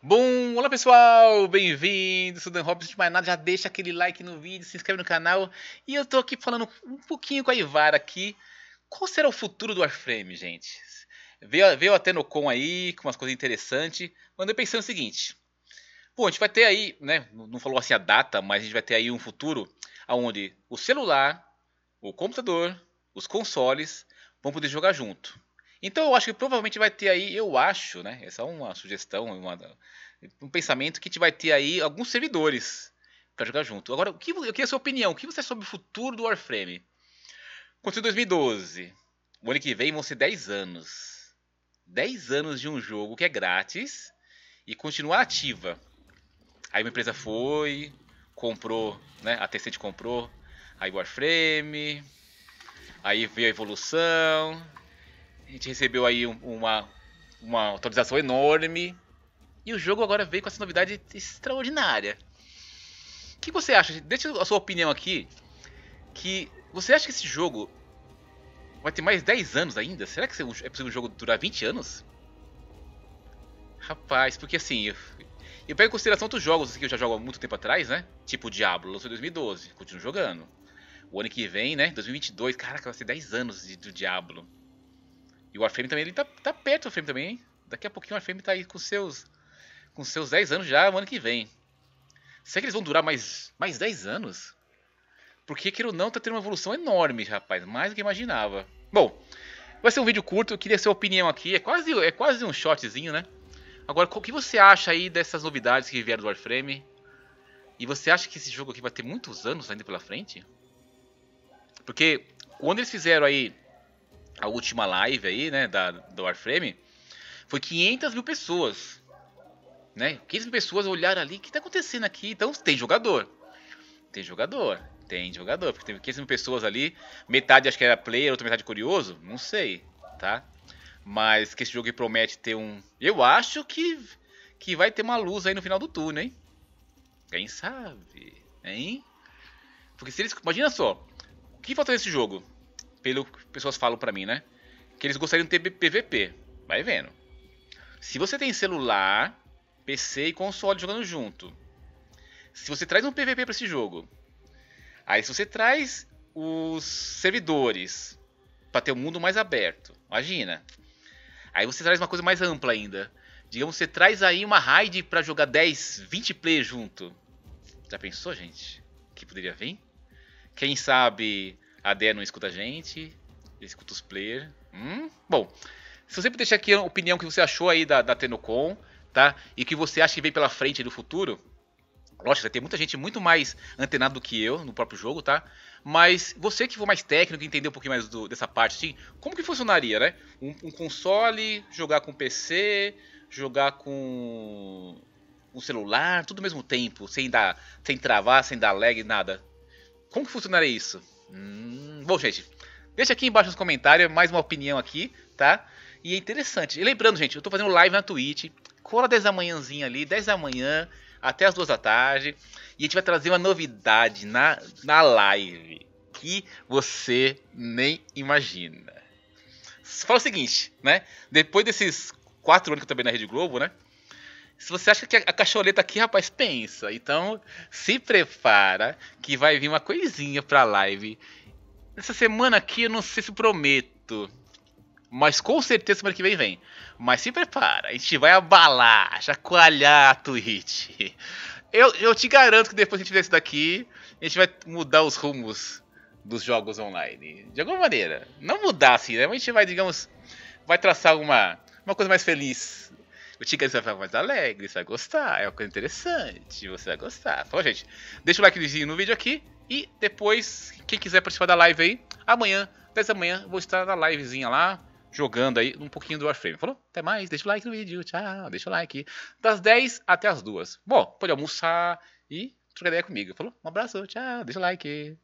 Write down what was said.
Bom, olá pessoal, bem-vindos, sou Dan Robson de mais nada, já deixa aquele like no vídeo, se inscreve no canal e eu tô aqui falando um pouquinho com a Ivara aqui, qual será o futuro do Warframe, gente? Veio, veio até no com aí, com umas coisas interessantes, mas eu pensando o seguinte, bom, a gente vai ter aí, né, não falou assim a data, mas a gente vai ter aí um futuro onde o celular, o computador, os consoles vão poder jogar junto. Então eu acho que provavelmente vai ter aí, eu acho, né? Essa é uma sugestão, uma, um pensamento que a gente vai ter aí alguns servidores para jogar junto. Agora, o que, eu queria a sua opinião. O que você acha sobre o futuro do Warframe? Aconteceu em 2012. O ano que vem vão ser 10 anos. 10 anos de um jogo que é grátis e continuar ativa. Aí uma empresa foi, comprou, né? A Tencent comprou, aí Warframe, aí veio a evolução, a gente recebeu aí uma, uma atualização enorme. E o jogo agora veio com essa novidade extraordinária. O que você acha? Deixa a sua opinião aqui. Que você acha que esse jogo vai ter mais 10 anos ainda? Será que é possível um jogo durar 20 anos? Rapaz, porque assim, eu, eu pego em consideração outros jogos que eu já jogo há muito tempo atrás, né? Tipo Diablo, lançou em 2012, continuo jogando. O ano que vem, né? 2022, caraca, vai ser 10 anos de, do Diablo. E o Warframe também, ele tá, tá perto do Warframe também, hein? Daqui a pouquinho o Warframe tá aí com seus com seus 10 anos já, ano que vem. Será que eles vão durar mais, mais 10 anos? Porque, queira ou não, tá tendo uma evolução enorme, rapaz. Mais do que imaginava. Bom, vai ser um vídeo curto. Eu queria sua opinião aqui. É quase, é quase um shotzinho, né? Agora, o que você acha aí dessas novidades que vieram do Warframe? E você acha que esse jogo aqui vai ter muitos anos ainda pela frente? Porque quando eles fizeram aí a última live aí, né, da, do Warframe, foi 500 mil pessoas. Né? 500 mil pessoas olharam ali, o que tá acontecendo aqui? Então tem jogador. Tem jogador. Tem jogador. Porque teve 500 mil pessoas ali, metade acho que era player, outra metade curioso, não sei, tá? Mas que esse jogo promete ter um... Eu acho que, que vai ter uma luz aí no final do túnel, hein? Quem sabe, hein? Porque se eles... Imagina só, o que falta nesse jogo? pelo que pessoas falam para mim, né? Que eles gostariam de ter PVP. Vai vendo. Se você tem celular, PC e console jogando junto, se você traz um PVP para esse jogo, aí se você traz os servidores para ter um mundo mais aberto, imagina. Aí você traz uma coisa mais ampla ainda. Digamos, você traz aí uma raid para jogar 10, 20 players junto. Já pensou, gente? Que poderia vir? Quem sabe a Dea não escuta a gente, escuta os players. Hum? Bom, se você deixar aqui a opinião que você achou aí da, da Tenocon, tá? E que você acha que vem pela frente no futuro. Lógico, vai ter muita gente muito mais antenada do que eu no próprio jogo, tá? Mas você que for mais técnico e entender um pouquinho mais do, dessa parte, assim, como que funcionaria, né? Um, um, console, jogar com PC, jogar com um celular, tudo ao mesmo tempo, sem dar, sem travar, sem dar lag, nada. Como que funcionaria isso? Hum, Bom, gente, deixa aqui embaixo nos comentários é mais uma opinião aqui, tá? E é interessante. E lembrando, gente, eu tô fazendo live na Twitch. Cola 10 da manhãzinha ali, 10 da manhã até as 2 da tarde. E a gente vai trazer uma novidade na, na live que você nem imagina. Fala o seguinte, né? Depois desses 4 anos que eu também na Rede Globo, né? Se você acha que a cacholeta aqui, rapaz, pensa. Então, se prepara que vai vir uma coisinha pra live essa semana aqui eu não sei se prometo. Mas com certeza semana que vem vem. Mas se prepara, a gente vai abalar, chacoalhar a Twitch. Eu, eu te garanto que depois que a gente fizer isso daqui, a gente vai mudar os rumos dos jogos online. De alguma maneira. Não mudar assim, né? Mas a gente vai, digamos, vai traçar uma, uma coisa mais feliz. O te vai ficar mais alegre, você vai gostar, é uma coisa interessante, você vai gostar. Falou, então, gente. Deixa o likezinho no vídeo aqui e depois, quem quiser participar da live aí, amanhã, 10 da manhã, vou estar na livezinha lá, jogando aí um pouquinho do Warframe. Falou? Até mais, deixa o like no vídeo, tchau, deixa o like. Das 10 até as 2. Bom, pode almoçar e trocar ideia comigo. Falou? Um abraço, tchau, deixa o like.